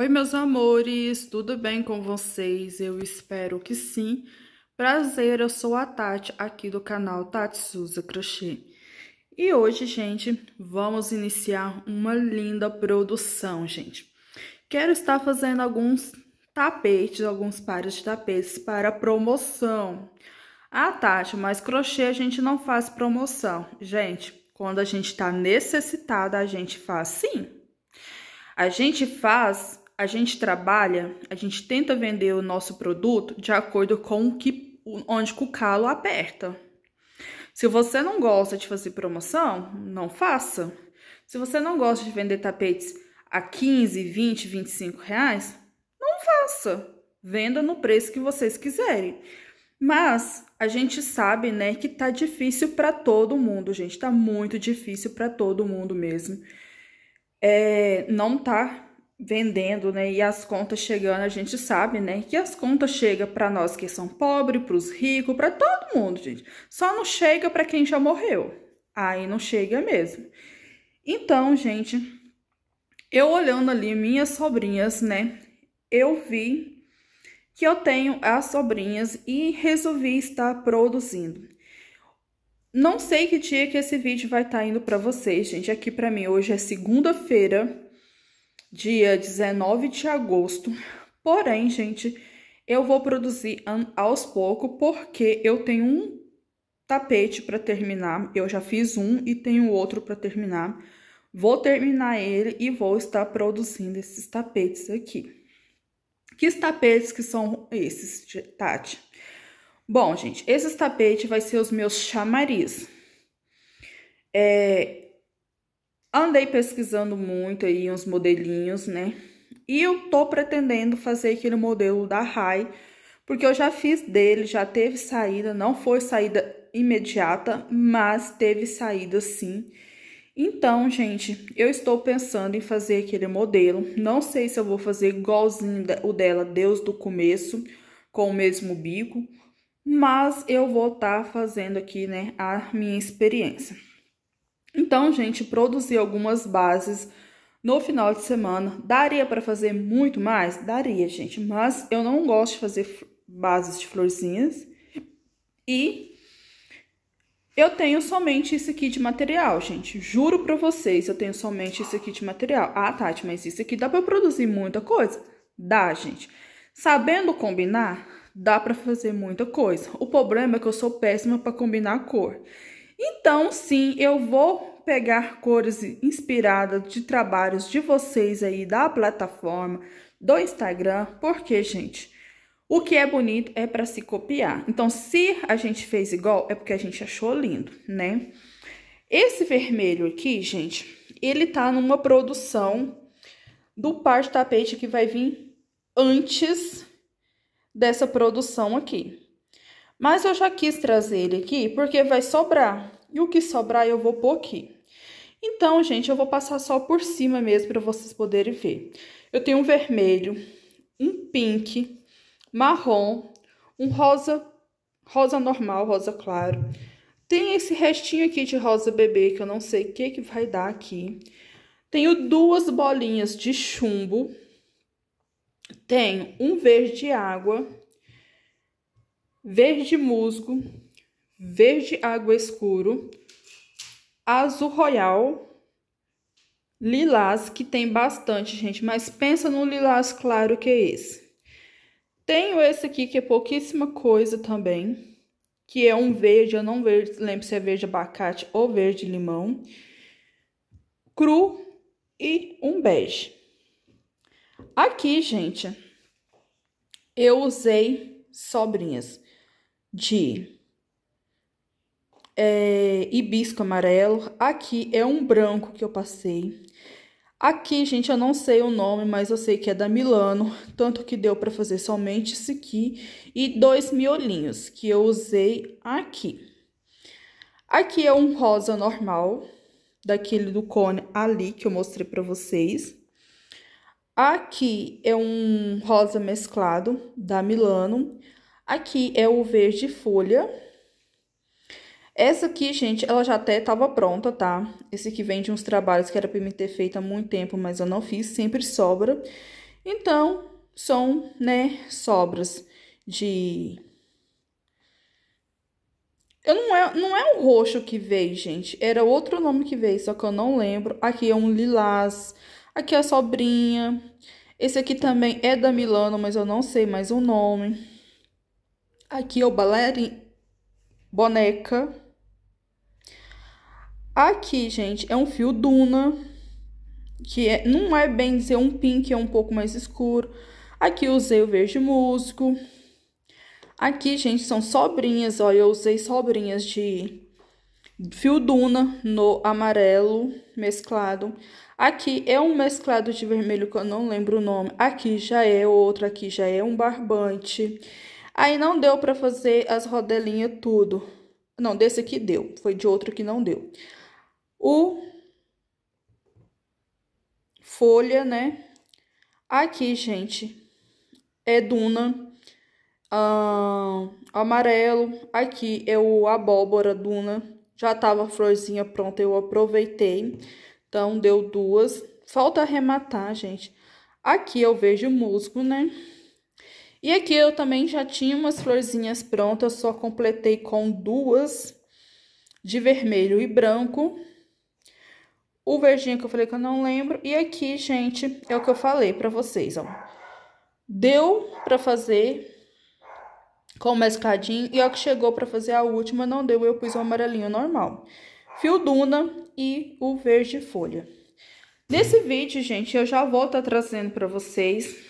Oi, meus amores, tudo bem com vocês? Eu espero que sim. Prazer, eu sou a Tati, aqui do canal Tati Suza Crochê. E hoje, gente, vamos iniciar uma linda produção, gente. Quero estar fazendo alguns tapetes, alguns pares de tapetes para promoção. Ah, Tati, mas crochê a gente não faz promoção. Gente, quando a gente está necessitada, a gente faz sim. A gente faz a gente trabalha, a gente tenta vender o nosso produto de acordo com o que, onde o calo aperta. Se você não gosta de fazer promoção, não faça. Se você não gosta de vender tapetes a 15, 20, 25 reais, não faça. Venda no preço que vocês quiserem. Mas a gente sabe, né, que tá difícil para todo mundo, gente. Tá muito difícil para todo mundo mesmo. É, não tá vendendo, né, e as contas chegando, a gente sabe, né, que as contas chegam para nós que são pobres, para os ricos, para todo mundo, gente. Só não chega para quem já morreu. Aí não chega mesmo. Então, gente, eu olhando ali minhas sobrinhas, né, eu vi que eu tenho as sobrinhas e resolvi estar produzindo. Não sei que dia que esse vídeo vai estar tá indo para vocês, gente. Aqui para mim hoje é segunda-feira dia 19 de agosto. Porém, gente, eu vou produzir aos poucos porque eu tenho um tapete para terminar. Eu já fiz um e tenho outro para terminar. Vou terminar ele e vou estar produzindo esses tapetes aqui. Que tapetes que são esses, Tati? Bom, gente, esses tapetes vai ser os meus chamariz. É, Andei pesquisando muito aí uns modelinhos, né? E eu tô pretendendo fazer aquele modelo da RAI, porque eu já fiz dele, já teve saída, não foi saída imediata, mas teve saída sim. Então, gente, eu estou pensando em fazer aquele modelo. Não sei se eu vou fazer igualzinho o dela, Deus do começo, com o mesmo bico, mas eu vou estar tá fazendo aqui, né, a minha experiência. Então, gente, produzi algumas bases no final de semana. Daria para fazer muito mais? Daria, gente, mas eu não gosto de fazer bases de florzinhas. E eu tenho somente isso aqui de material, gente. Juro pra vocês, eu tenho somente isso aqui de material. Ah, Tati, mas isso aqui dá pra produzir muita coisa? Dá, gente. Sabendo combinar, dá pra fazer muita coisa. O problema é que eu sou péssima pra combinar a cor. Então, sim, eu vou pegar cores inspiradas de trabalhos de vocês aí da plataforma, do Instagram, porque, gente, o que é bonito é para se copiar. Então, se a gente fez igual, é porque a gente achou lindo, né? Esse vermelho aqui, gente, ele tá numa produção do par de tapete que vai vir antes dessa produção aqui. Mas eu já quis trazer ele aqui porque vai sobrar. E o que sobrar eu vou pôr aqui. Então, gente, eu vou passar só por cima mesmo para vocês poderem ver. Eu tenho um vermelho, um pink, marrom, um rosa, rosa normal, rosa claro. Tem esse restinho aqui de rosa bebê, que eu não sei o que, que vai dar aqui. Tenho duas bolinhas de chumbo. Tenho um verde água verde musgo, verde água escuro, azul royal, lilás, que tem bastante, gente, mas pensa no lilás claro que é esse. Tenho esse aqui que é pouquíssima coisa também, que é um verde, eu não lembro se é verde abacate ou verde limão, cru e um bege. Aqui, gente, eu usei sobrinhas de é, hibisco amarelo. Aqui é um branco que eu passei. Aqui, gente, eu não sei o nome, mas eu sei que é da Milano, tanto que deu para fazer somente esse aqui e dois miolinhos que eu usei aqui. Aqui é um rosa normal, daquele do cone ali que eu mostrei para vocês. Aqui é um rosa mesclado da Milano. Aqui é o verde folha. Essa aqui, gente, ela já até tava pronta, tá? Esse aqui vem de uns trabalhos que era pra me ter feito há muito tempo, mas eu não fiz, sempre sobra. Então, são, né, sobras de... Eu não, é, não é o roxo que veio, gente. Era outro nome que veio, só que eu não lembro. Aqui é um lilás. Aqui é a sobrinha. Esse aqui também é da Milano, mas eu não sei mais o nome. Aqui é o balerim boneca. Aqui, gente, é um fio duna, que é, não é bem dizer um pink, é um pouco mais escuro. Aqui usei o verde musgo. Aqui, gente, são sobrinhas, ó, eu usei sobrinhas de fio duna no amarelo mesclado. Aqui é um mesclado de vermelho que eu não lembro o nome. Aqui já é outro, aqui já é um barbante. Aí não deu para fazer as rodelinhas tudo. Não, desse aqui deu, foi de outro que não deu. O folha, né? Aqui, gente, é duna amarelo. Aqui é o abóbora duna. Já tava a florzinha pronta, eu aproveitei. Então, deu duas. Falta arrematar, gente. Aqui eu vejo musgo, né? E aqui eu também já tinha umas florzinhas prontas, só completei com duas de vermelho e branco. O verdinho que eu falei que eu não lembro. E aqui, gente, é o que eu falei pra vocês, ó. Deu pra fazer com o mescadinho e ó que chegou pra fazer a última, não deu, eu pus o amarelinho normal. Fio Duna e o verde folha. Nesse vídeo, gente, eu já volto trazendo pra vocês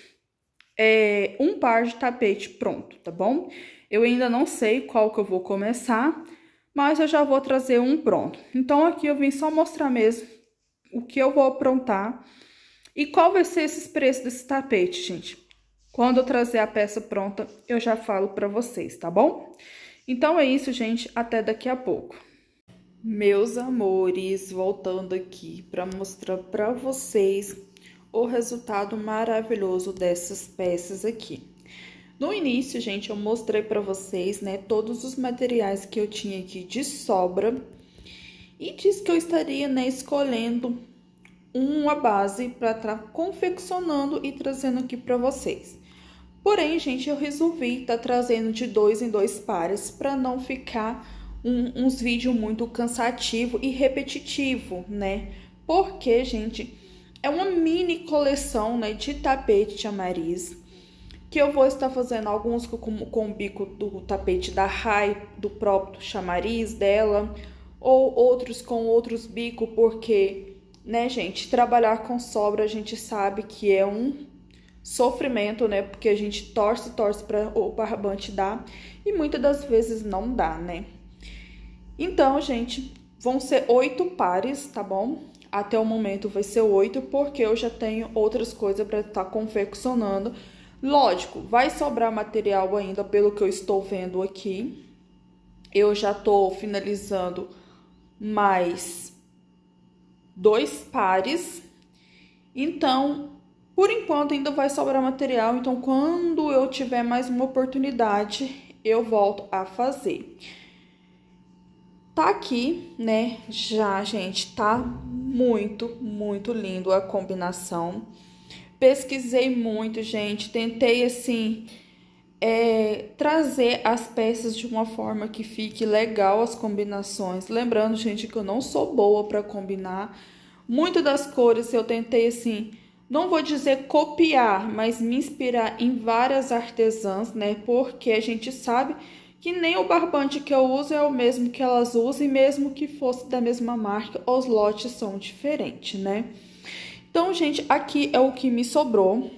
é, um par de tapete pronto, tá bom? Eu ainda não sei qual que eu vou começar, mas eu já vou trazer um pronto. Então, aqui eu vim só mostrar mesmo o que eu vou aprontar e qual vai ser esses preços desse tapete, gente. Quando eu trazer a peça pronta, eu já falo para vocês, tá bom? Então, é isso, gente. Até daqui a pouco. Meus amores, voltando aqui para mostrar para vocês o resultado maravilhoso dessas peças aqui. No início, gente, eu mostrei para vocês, né, todos os materiais que eu tinha aqui de sobra e disse que eu estaria, né, escolhendo uma base para estar tá confeccionando e trazendo aqui para vocês. Porém, gente, eu resolvi estar tá trazendo de dois em dois pares para não ficar um, uns vídeos muito cansativo e repetitivo, né? Porque, gente, é uma mini coleção né, de tapete de amariz que eu vou estar fazendo alguns com, com o bico do tapete da Rai, do próprio chamariz dela, ou outros com outros bicos, porque, né, gente, trabalhar com sobra a gente sabe que é um sofrimento, né, porque a gente torce, torce para o barbante dar e muitas das vezes não dá, né. Então, gente, vão ser oito pares, tá bom? até o momento vai ser 8, porque eu já tenho outras coisas para estar tá confeccionando. Lógico, vai sobrar material ainda, pelo que eu estou vendo aqui. Eu já estou finalizando mais dois pares. Então, por enquanto ainda vai sobrar material, então quando eu tiver mais uma oportunidade, eu volto a fazer. Tá aqui, né? Já, gente, tá muito, muito lindo a combinação. Pesquisei muito, gente. Tentei, assim, é, trazer as peças de uma forma que fique legal as combinações. Lembrando, gente, que eu não sou boa para combinar. Muitas das cores eu tentei assim, não vou dizer copiar, mas me inspirar em várias artesãs, né? Porque a gente sabe que nem o barbante que eu uso é o mesmo que elas usam, e mesmo que fosse da mesma marca, os lotes são diferentes, né? Então, gente, aqui é o que me sobrou.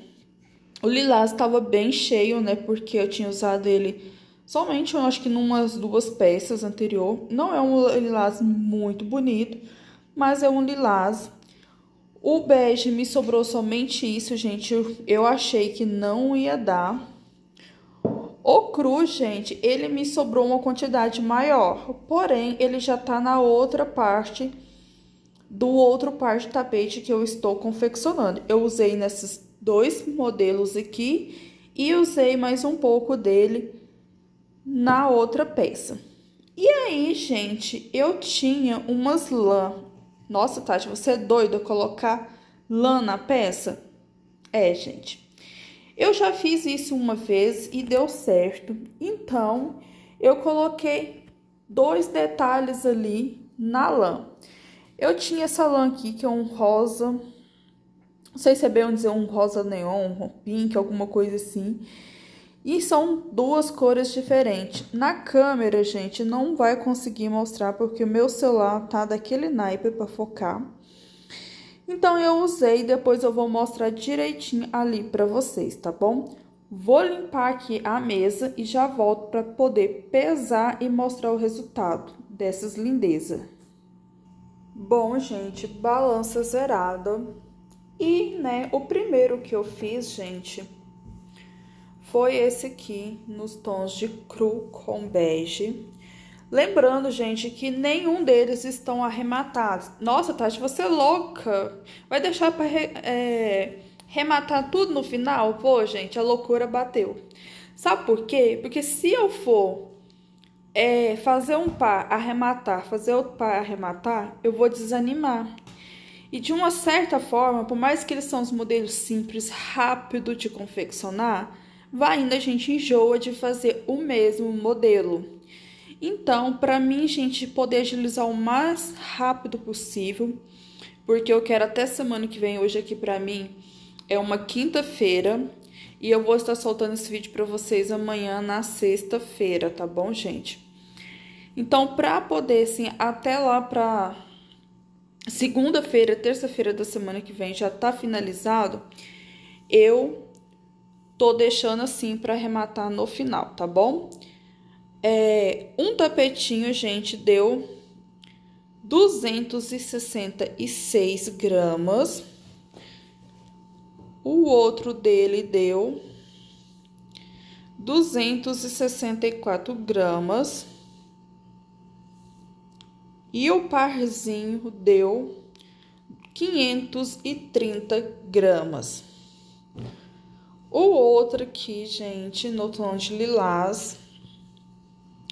O lilás estava bem cheio, né? Porque eu tinha usado ele somente, eu acho que numas duas peças anterior. Não é um lilás muito bonito, mas é um lilás. O bege me sobrou somente isso, gente. Eu achei que não ia dar o cru, gente, ele me sobrou uma quantidade maior, porém ele já tá na outra parte do outro par de tapete que eu estou confeccionando. Eu usei nesses dois modelos aqui e usei mais um pouco dele na outra peça. E aí, gente, eu tinha umas lã. Nossa, Tati, você é doida colocar lã na peça? É, gente. Eu já fiz isso uma vez e deu certo. Então, eu coloquei dois detalhes ali na lã. Eu tinha essa lã aqui, que é um rosa, não sei se é bem dizer um rosa neon, um pink, alguma coisa assim. E são duas cores diferentes. Na câmera, gente, não vai conseguir mostrar porque o meu celular tá daquele naipe para focar. Então eu usei, depois eu vou mostrar direitinho ali para vocês, tá bom? Vou limpar aqui a mesa e já volto para poder pesar e mostrar o resultado dessas lindezas. Bom, gente, balança zerada. E, né, o primeiro que eu fiz, gente, foi esse aqui, nos tons de cru com bege. Lembrando, gente, que nenhum deles estão arrematados. Nossa, Tati, você é louca. Vai deixar para re, é, rematar tudo no final? Pô, gente, a loucura bateu. Sabe por quê? Porque se eu for é, fazer um par, arrematar, fazer outro par, arrematar, eu vou desanimar. E de uma certa forma, por mais que eles são os modelos simples, rápido de confeccionar, vai ainda a gente enjoa de fazer o mesmo modelo. Então, para mim, gente, poder agilizar o mais rápido possível, porque eu quero até semana que vem, hoje aqui para mim é uma quinta-feira e eu vou estar soltando esse vídeo para vocês amanhã na sexta-feira, tá bom, gente? Então, para poder assim, até lá para segunda-feira, terça-feira da semana que vem já tá finalizado, eu tô deixando assim para arrematar no final, tá bom? É, um tapetinho, gente, deu 266 gramas. O outro dele deu 264 gramas. E o parzinho deu 530 gramas. O outro aqui, gente, no tom de lilás,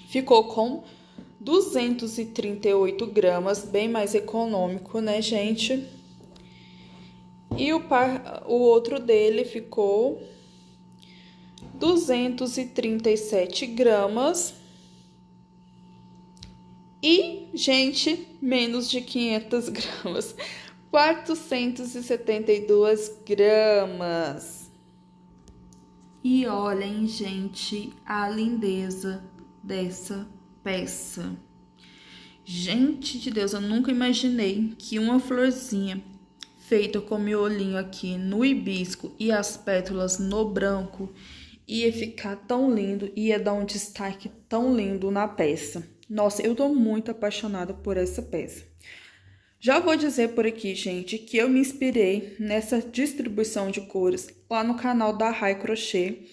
ficou com 238 gramas, bem mais econômico, né, gente? E o, par, o outro dele ficou 237 gramas. E, gente, menos de 500 gramas. 472 gramas. E olhem, gente, a lindeza dessa peça. Gente de Deus, eu nunca imaginei que uma florzinha feita com meu olhinho aqui no hibisco e as pétalas no branco ia ficar tão lindo, ia dar um destaque tão lindo na peça. Nossa, eu tô muito apaixonada por essa peça. Já vou dizer por aqui, gente, que eu me inspirei nessa distribuição de cores lá no canal da High Crochê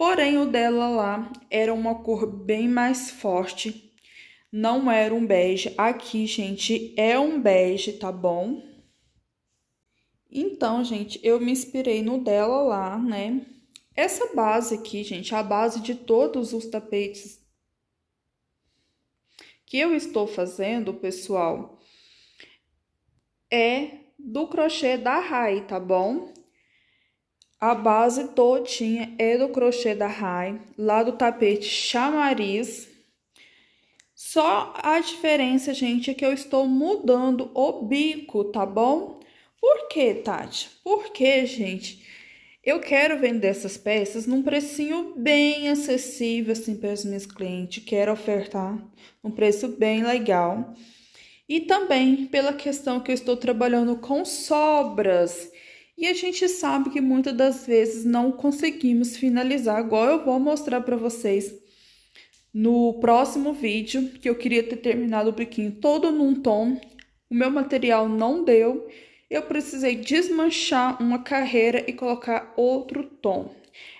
Porém, o dela lá era uma cor bem mais forte. Não era um bege. Aqui, gente, é um bege, tá bom? Então, gente, eu me inspirei no dela lá, né? Essa base aqui, gente, a base de todos os tapetes que eu estou fazendo, pessoal, é do crochê da Rai, tá bom? A base todinha é do crochê da Rai, lá do tapete chamariz. Só a diferença, gente, é que eu estou mudando o bico, tá bom? Por que, Tati? Porque, gente, eu quero vender essas peças num precinho bem acessível, assim, para as minhas clientes. Quero ofertar um preço bem legal. E também pela questão que eu estou trabalhando com sobras. E a gente sabe que muitas das vezes não conseguimos finalizar, igual eu vou mostrar para vocês no próximo vídeo, que eu queria ter terminado o biquinho todo num tom, o meu material não deu, eu precisei desmanchar uma carreira e colocar outro tom.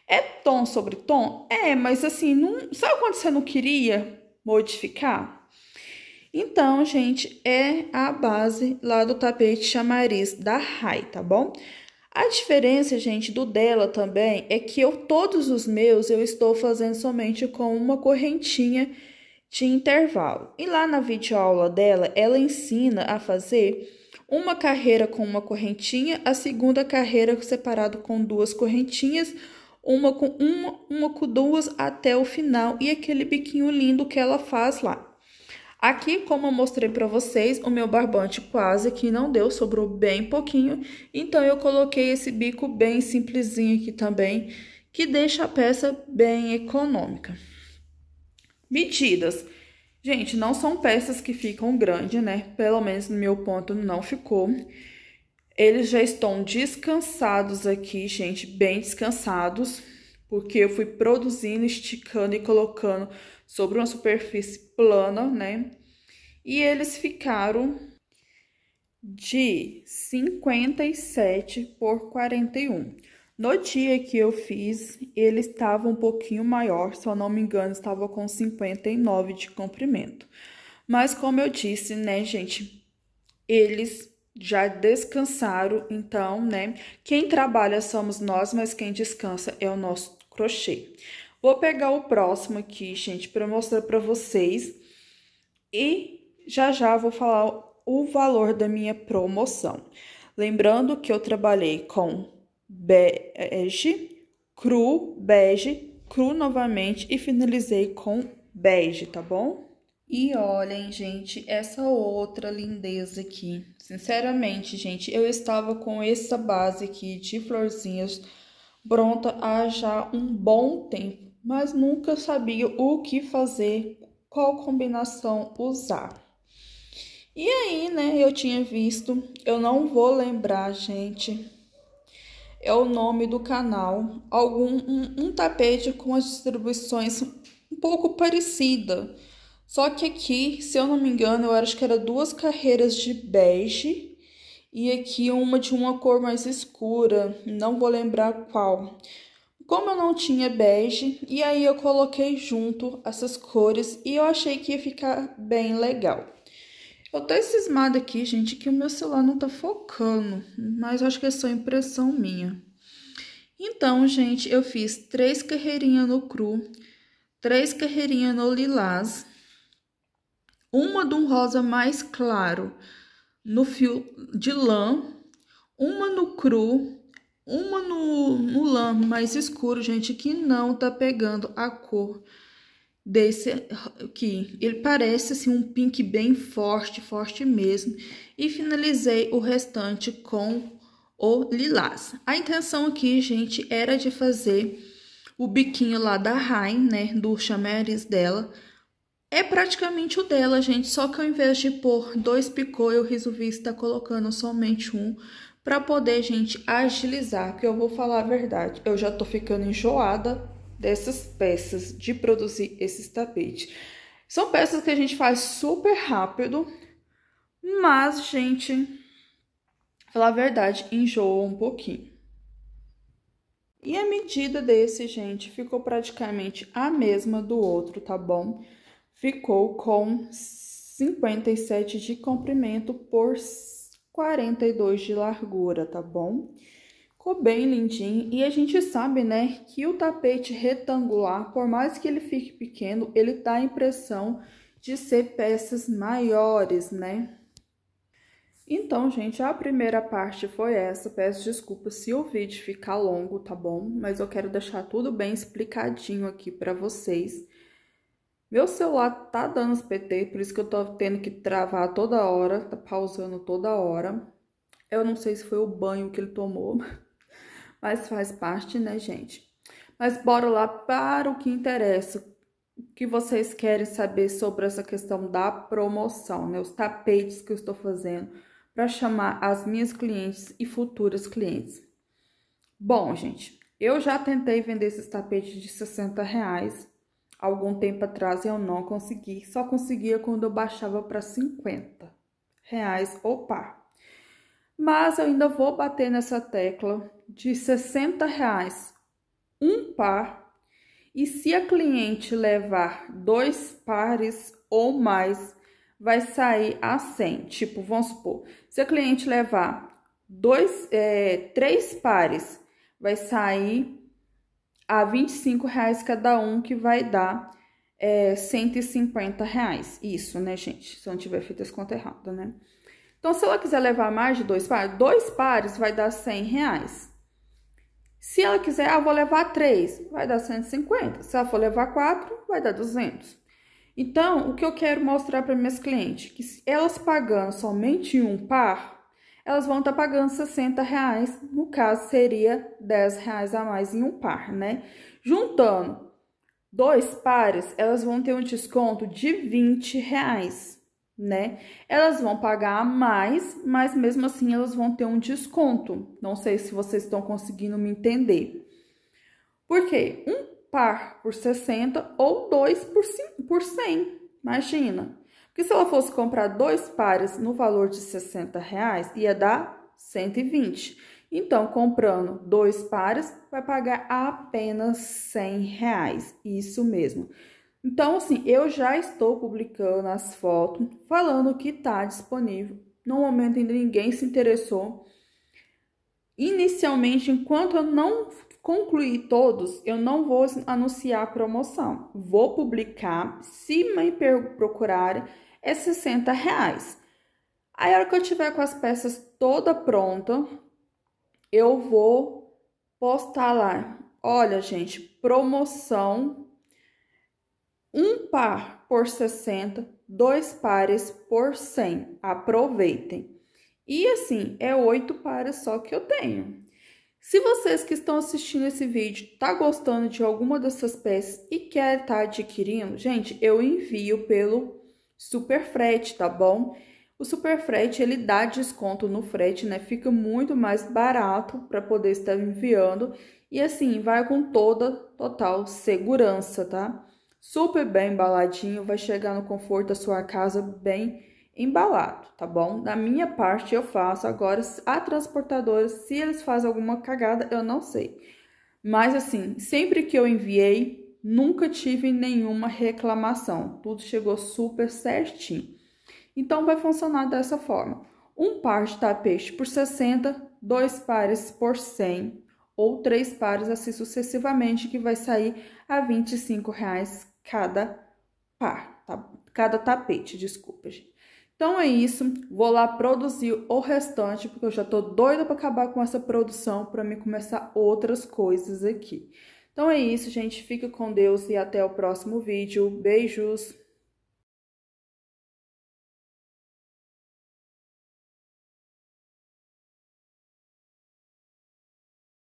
É tom sobre tom? É, mas assim, não... sabe quando você não queria modificar? Então, gente, é a base lá do tapete chamariz da RAI, tá bom? A diferença, gente, do dela também é que eu todos os meus eu estou fazendo somente com uma correntinha de intervalo. E lá na videoaula dela, ela ensina a fazer uma carreira com uma correntinha, a segunda carreira separado com duas correntinhas, uma com uma, uma com duas até o final e aquele biquinho lindo que ela faz lá. Aqui, como eu mostrei para vocês, o meu barbante quase que não deu, sobrou bem pouquinho. Então, eu coloquei esse bico bem simplesinho aqui também, que deixa a peça bem econômica. Medidas. Gente, não são peças que ficam grandes, né? Pelo menos no meu ponto não ficou. Eles já estão descansados aqui, gente, bem descansados, porque eu fui produzindo, esticando e colocando sobre uma superfície plana, né? E eles ficaram de 57 por 41. No dia que eu fiz, ele estava um pouquinho maior, se eu não me engano, estava com 59 de comprimento. Mas como eu disse, né, gente, eles já descansaram, então, né? Quem trabalha somos nós, mas quem descansa é o nosso crochê. Vou pegar o próximo aqui, gente, para mostrar para vocês. E já já vou falar o valor da minha promoção. Lembrando que eu trabalhei com bege, cru, bege, cru novamente e finalizei com bege, tá bom? E olhem, gente, essa outra lindeza aqui. Sinceramente, gente, eu estava com essa base aqui de florzinhas pronta há já um bom tempo mas nunca sabia o que fazer, qual combinação usar. E aí, né, eu tinha visto, eu não vou lembrar, gente, é o nome do canal, algum um, um tapete com as distribuições um pouco parecida. Só que aqui, se eu não me engano, eu acho que era duas carreiras de bege e aqui uma de uma cor mais escura, não vou lembrar qual. Como eu não tinha bege, e aí eu coloquei junto essas cores e eu achei que ia ficar bem legal. Eu tô cismada aqui, gente, que o meu celular não tá focando, mas acho que é só impressão minha. Então, gente, eu fiz três carreirinhas no cru, três carreirinhas no lilás, uma de um rosa mais claro no fio de lã, uma no cru uma no, no lã mais escuro, gente, que não tá pegando a cor desse aqui. Ele parece, assim, um pink bem forte, forte mesmo. E finalizei o restante com o lilás. A intenção aqui, gente, era de fazer o biquinho lá da Rain, né, do chamariz dela. É praticamente o dela, gente, só que ao invés de pôr dois picô, eu resolvi estar colocando somente um, para poder, gente, agilizar, que eu vou falar a verdade. Eu já tô ficando enjoada dessas peças de produzir esses tapetes. São peças que a gente faz super rápido, mas, gente, falar a verdade, enjoa um pouquinho. E a medida desse, gente, ficou praticamente a mesma do outro, tá bom? Ficou com 57 de comprimento por 42 de largura, tá bom? Ficou bem lindinho. E a gente sabe, né, que o tapete retangular, por mais que ele fique pequeno, ele dá a impressão de ser peças maiores, né? Então, gente, a primeira parte foi essa. Peço desculpa se o vídeo ficar longo, tá bom? Mas eu quero deixar tudo bem explicadinho aqui para vocês. Meu celular tá dando os PT, por isso que eu tô tendo que travar toda hora, tá pausando toda hora. Eu não sei se foi o banho que ele tomou, mas faz parte, né, gente? Mas bora lá para o que interessa. O que vocês querem saber sobre essa questão da promoção, né? Os tapetes que eu estou fazendo para chamar as minhas clientes e futuras clientes. Bom, gente, eu já tentei vender esses tapetes de 60 reais Algum tempo atrás eu não consegui, só conseguia quando eu baixava para 50 reais ou par. Mas eu ainda vou bater nessa tecla de 60 reais um par. E se a cliente levar dois pares ou mais, vai sair a 100. Tipo, vamos supor, se a cliente levar dois, é, três pares, vai sair a 25 reais cada um, que vai dar é, 150 reais. Isso, né, gente? Se eu não tiver feito as contas erradas, né? Então, se ela quiser levar mais de dois pares, dois pares vai dar 100 reais. Se ela quiser, ah, vou levar três, vai dar 150. Se ela for levar quatro, vai dar 200. Então, o que eu quero mostrar para minhas clientes, que elas pagando somente um par, elas vão estar tá pagando 60 reais, no caso seria 10 reais a mais em um par, né? Juntando dois pares, elas vão ter um desconto de 20 reais, né? Elas vão pagar a mais, mas mesmo assim elas vão ter um desconto. Não sei se vocês estão conseguindo me entender. Por quê? Um par por 60 ou dois por, por 100. Imagina, se ela fosse comprar dois pares no valor de 60 reais, ia dar 120. Então, comprando dois pares, vai pagar apenas 100 reais. Isso mesmo. Então, assim, eu já estou publicando as fotos, falando que está disponível. No momento ainda ninguém se interessou. Inicialmente, enquanto eu não concluir todos, eu não vou anunciar a promoção. Vou publicar, se me procurarem, é 60 reais. Aí, a hora que eu tiver com as peças toda pronta, eu vou postar lá. Olha, gente, promoção: um par por 60, dois pares por 100. Aproveitem. E assim, é oito pares só que eu tenho. Se vocês que estão assistindo esse vídeo tá gostando de alguma dessas peças e quer tá adquirindo, gente, eu envio pelo super frete, tá bom? O super frete ele dá desconto no frete, né? Fica muito mais barato para poder estar enviando e assim vai com toda total segurança, tá? Super bem embaladinho, vai chegar no conforto da sua casa bem embalado, tá bom? Da minha parte eu faço. Agora a transportadora, se eles fazem alguma cagada, eu não sei. Mas assim, sempre que eu enviei, nunca tive nenhuma reclamação, tudo chegou super certinho. Então, vai funcionar dessa forma: um par de tapete por 60, dois pares por 100 ou três pares assim sucessivamente, que vai sair a 25 reais cada par, tá? cada tapete, desculpa, gente. Então é isso, vou lá produzir o restante, porque eu já tô doida para acabar com essa produção para me começar outras coisas aqui. Então é isso, gente. Fica com Deus e até o próximo vídeo. Beijos!